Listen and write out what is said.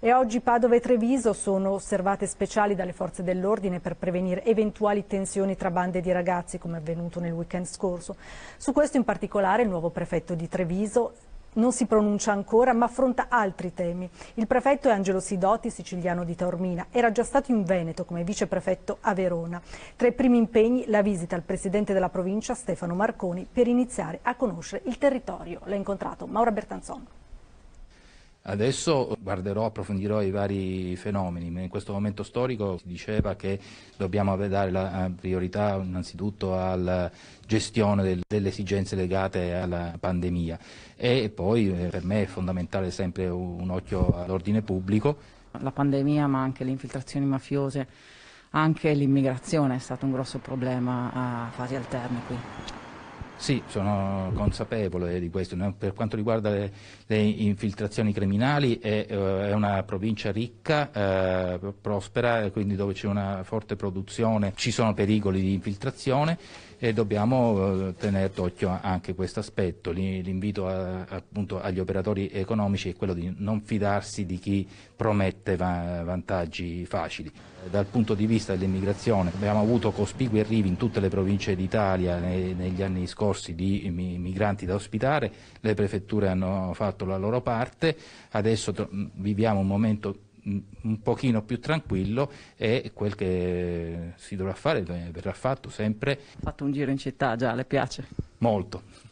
E oggi Padova e Treviso sono osservate speciali dalle forze dell'ordine per prevenire eventuali tensioni tra bande di ragazzi come avvenuto nel weekend scorso. Su questo in particolare il nuovo prefetto di Treviso non si pronuncia ancora ma affronta altri temi. Il prefetto è Angelo Sidoti, siciliano di Taormina, era già stato in Veneto come viceprefetto a Verona. Tra i primi impegni la visita al presidente della provincia Stefano Marconi per iniziare a conoscere il territorio. L'ha incontrato Maura Bertanzon. Adesso guarderò, approfondirò i vari fenomeni. In questo momento storico si diceva che dobbiamo dare la eh, priorità innanzitutto alla gestione delle esigenze legate alla pandemia e poi eh, per me è fondamentale sempre un occhio all'ordine pubblico. La pandemia ma anche le infiltrazioni mafiose, anche l'immigrazione è stato un grosso problema eh, a fasi alterne qui. Sì, sono consapevole di questo. Per quanto riguarda le, le infiltrazioni criminali è, eh, è, una provincia ricca, eh, prospera, quindi dove c'è una forte produzione ci sono pericoli di infiltrazione e dobbiamo eh, tenere d'occhio anche questo aspetto. L'invito agli operatori economici è quello di non fidarsi di chi promette va vantaggi facili. Dal punto di vista dell'immigrazione abbiamo avuto cospicui arrivi in tutte le province d'Italia negli anni scorsi corsi di migranti da ospitare, le prefetture hanno fatto la loro parte, adesso viviamo un momento mm, un pochino più tranquillo e quel che si dovrà fare eh, verrà fatto sempre. Ha fatto un giro in città già, le piace? Molto.